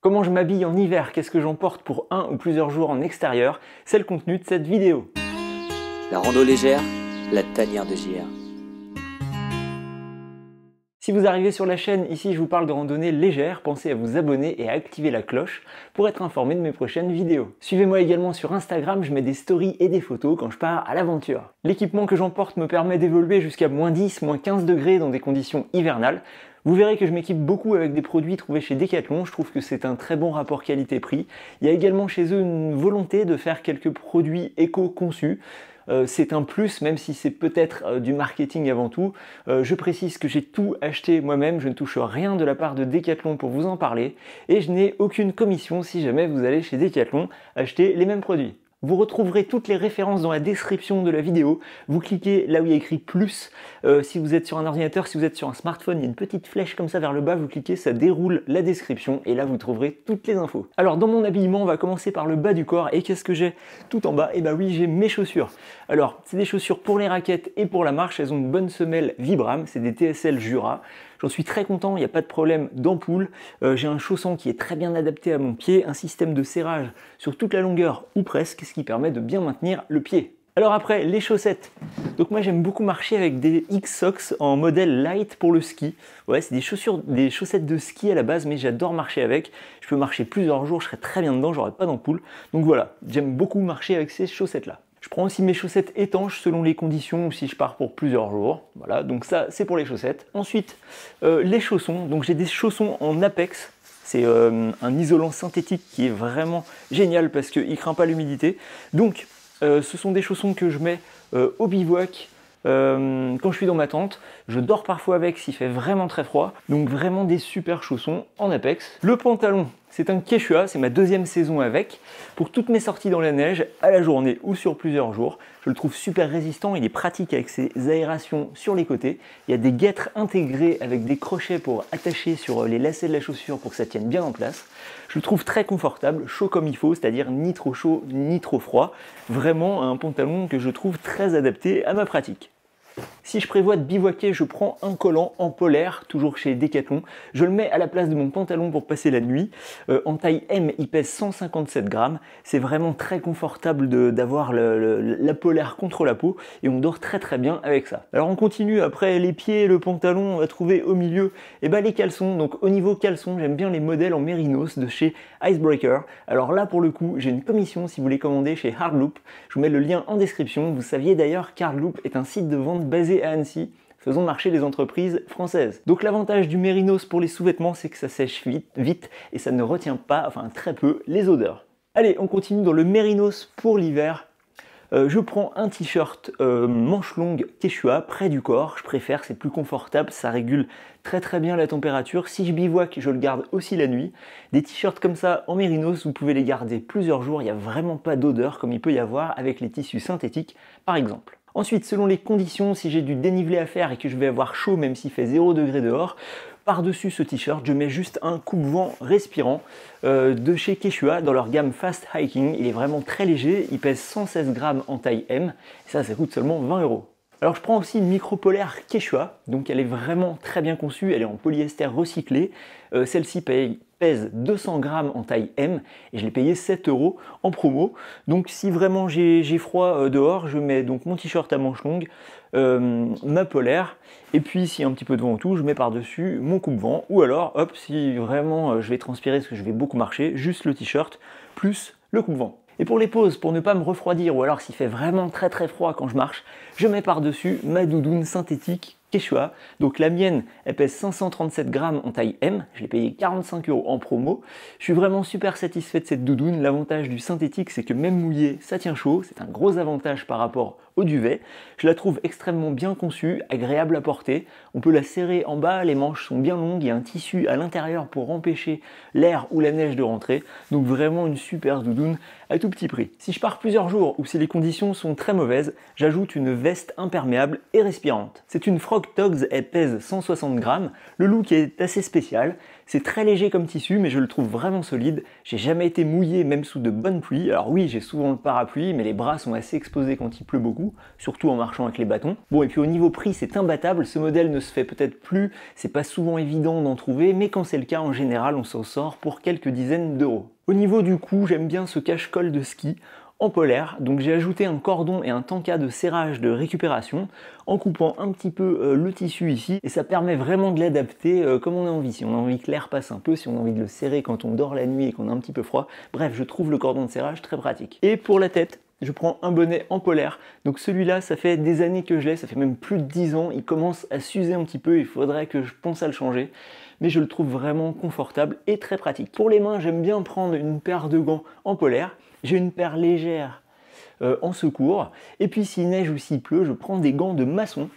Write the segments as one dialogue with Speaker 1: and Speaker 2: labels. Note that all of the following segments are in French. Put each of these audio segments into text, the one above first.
Speaker 1: Comment je m'habille en hiver, qu'est-ce que j'emporte pour un ou plusieurs jours en extérieur, c'est le contenu de cette vidéo. La rando légère, la tanière de JR. Si vous arrivez sur la chaîne, ici je vous parle de randonnée légère, pensez à vous abonner et à activer la cloche pour être informé de mes prochaines vidéos. Suivez-moi également sur Instagram, je mets des stories et des photos quand je pars à l'aventure. L'équipement que j'emporte me permet d'évoluer jusqu'à moins 10, moins 15 degrés dans des conditions hivernales, vous verrez que je m'équipe beaucoup avec des produits trouvés chez Decathlon, je trouve que c'est un très bon rapport qualité-prix. Il y a également chez eux une volonté de faire quelques produits éco-conçus. Euh, c'est un plus, même si c'est peut-être euh, du marketing avant tout. Euh, je précise que j'ai tout acheté moi-même, je ne touche rien de la part de Decathlon pour vous en parler, et je n'ai aucune commission si jamais vous allez chez Decathlon acheter les mêmes produits. Vous retrouverez toutes les références dans la description de la vidéo. Vous cliquez là où il y a écrit plus. Euh, si vous êtes sur un ordinateur, si vous êtes sur un smartphone, il y a une petite flèche comme ça vers le bas, vous cliquez, ça déroule la description et là vous trouverez toutes les infos. Alors dans mon habillement, on va commencer par le bas du corps et qu'est-ce que j'ai tout en bas eh bah oui, j'ai mes chaussures. Alors c'est des chaussures pour les raquettes et pour la marche, elles ont une bonne semelle Vibram, c'est des TSL Jura. J'en suis très content, il n'y a pas de problème d'ampoule. Euh, j'ai un chausson qui est très bien adapté à mon pied, un système de serrage sur toute la longueur ou presque, ce qui permet de bien maintenir le pied. Alors après, les chaussettes. Donc moi j'aime beaucoup marcher avec des X-Sox en modèle light pour le ski. Ouais, c'est des chaussures, des chaussettes de ski à la base, mais j'adore marcher avec. Je peux marcher plusieurs jours, je serai très bien dedans, j'aurai pas d'ampoule. Donc voilà, j'aime beaucoup marcher avec ces chaussettes-là. Je prends aussi mes chaussettes étanches selon les conditions ou si je pars pour plusieurs jours. Voilà, donc ça c'est pour les chaussettes. Ensuite, euh, les chaussons. Donc j'ai des chaussons en apex. C'est euh, un isolant synthétique qui est vraiment génial parce qu'il ne craint pas l'humidité. Donc euh, ce sont des chaussons que je mets au bivouac. quand je suis dans ma tente, je dors parfois avec s'il fait vraiment très froid, donc vraiment des super chaussons en apex. Le pantalon, c'est un Quechua, c'est ma deuxième saison avec. Pour toutes mes sorties dans la neige, à la journée ou sur plusieurs jours, je le trouve super résistant, il est pratique avec ses aérations sur les côtés. Il y a des guêtres intégrées avec des crochets pour attacher sur les lacets de la chaussure pour que ça tienne bien en place. Je le trouve très confortable, chaud comme il faut, c'est-à-dire ni trop chaud ni trop froid. Vraiment un pantalon que je trouve très adapté à ma pratique. Si je prévois de bivouaquer, je prends un collant en polaire, toujours chez Decathlon. Je le mets à la place de mon pantalon pour passer la nuit. Euh, en taille M, il pèse 157 grammes. C'est vraiment très confortable d'avoir la polaire contre la peau et on dort très très bien avec ça. Alors on continue après les pieds, le pantalon, on va trouver au milieu et eh ben, les caleçons. Donc au niveau caleçon, j'aime bien les modèles en mérinos de chez Icebreaker. Alors là pour le coup, j'ai une commission si vous les commandez chez Hardloop. Je vous mets le lien en description. Vous saviez d'ailleurs qu'Hardloop est un site de vente basé Annecy faisant marcher les entreprises françaises. Donc l'avantage du mérinos pour les sous-vêtements, c'est que ça sèche vite, vite et ça ne retient pas, enfin très peu, les odeurs. Allez, on continue dans le mérinos pour l'hiver. Euh, je prends un t-shirt euh, manche longue Quechua près du corps, je préfère, c'est plus confortable, ça régule très très bien la température. Si je bivouac, je le garde aussi la nuit. Des t-shirts comme ça en mérinos, vous pouvez les garder plusieurs jours, il n'y a vraiment pas d'odeur comme il peut y avoir avec les tissus synthétiques par exemple. Ensuite, selon les conditions, si j'ai du dénivelé à faire et que je vais avoir chaud même s'il fait 0 degré dehors, par-dessus ce t-shirt, je mets juste un coupe-vent respirant euh, de chez Quechua dans leur gamme Fast Hiking. Il est vraiment très léger, il pèse 116 grammes en taille M, et ça, ça coûte seulement 20 euros. Alors je prends aussi une micropolaire Quechua, donc elle est vraiment très bien conçue, elle est en polyester recyclé. Euh, celle-ci pèse 200 grammes en taille M et je l'ai payé 7 euros en promo. Donc si vraiment j'ai froid euh, dehors, je mets donc mon t-shirt à manches longues, euh, ma polaire, et puis s'il y a un petit peu de vent autour, je mets par-dessus mon coupe-vent, ou alors hop, si vraiment je vais transpirer parce que je vais beaucoup marcher, juste le t-shirt plus le coupe-vent. Et pour les pauses, pour ne pas me refroidir, ou alors s'il fait vraiment très très froid quand je marche, je mets par-dessus ma doudoune synthétique Quechua. Donc la mienne, elle pèse 537 grammes en taille M. Je l'ai payé 45 euros en promo. Je suis vraiment super satisfait de cette doudoune. L'avantage du synthétique, c'est que même mouillé, ça tient chaud. C'est un gros avantage par rapport au duvet. Je la trouve extrêmement bien conçue, agréable à porter. On peut la serrer en bas, les manches sont bien longues, il y a un tissu à l'intérieur pour empêcher l'air ou la neige de rentrer. Donc vraiment une super doudoune à tout petit prix. Si je pars plusieurs jours ou si les conditions sont très mauvaises, j'ajoute une veste imperméable et respirante. C'est une frotte Togs elle pèse 160 grammes. Le look est assez spécial. C'est très léger comme tissu, mais je le trouve vraiment solide. J'ai jamais été mouillé, même sous de bonnes pluies. Alors oui, j'ai souvent le parapluie, mais les bras sont assez exposés quand il pleut beaucoup, surtout en marchant avec les bâtons. Bon, et puis au niveau prix, c'est imbattable. Ce modèle ne se fait peut-être plus. C'est pas souvent évident d'en trouver, mais quand c'est le cas, en général, on s'en sort pour quelques dizaines d'euros. Au niveau du coup, j'aime bien ce cache-col de ski en polaire. Donc j'ai ajouté un cordon et un tanka de serrage de récupération en coupant un petit peu euh, le tissu ici et ça permet vraiment de l'adapter euh, comme on a envie. Si on a envie que l'air passe un peu, si on a envie de le serrer quand on dort la nuit et qu'on a un petit peu froid. Bref, je trouve le cordon de serrage très pratique. Et pour la tête, je prends un bonnet en polaire. Donc celui-là, ça fait des années que je l'ai, ça fait même plus de dix ans. Il commence à s'user un petit peu, il faudrait que je pense à le changer mais je le trouve vraiment confortable et très pratique. Pour les mains, j'aime bien prendre une paire de gants en polaire. J'ai une paire légère euh, en secours. Et puis s'il neige ou s'il pleut, je prends des gants de maçon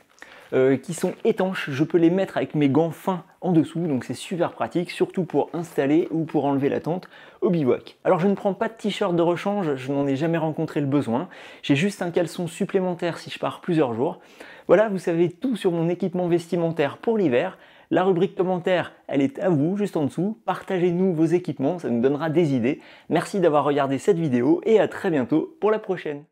Speaker 1: euh, qui sont étanches. Je peux les mettre avec mes gants fins en dessous, donc c'est super pratique, surtout pour installer ou pour enlever la tente au bivouac. Alors je ne prends pas de t-shirt de rechange, je n'en ai jamais rencontré le besoin. J'ai juste un caleçon supplémentaire si je pars plusieurs jours. Voilà, vous savez tout sur mon équipement vestimentaire pour l'hiver. La rubrique commentaire, elle est à vous, juste en dessous. Partagez-nous vos équipements, ça nous donnera des idées. Merci d'avoir regardé cette vidéo et à très bientôt pour la prochaine.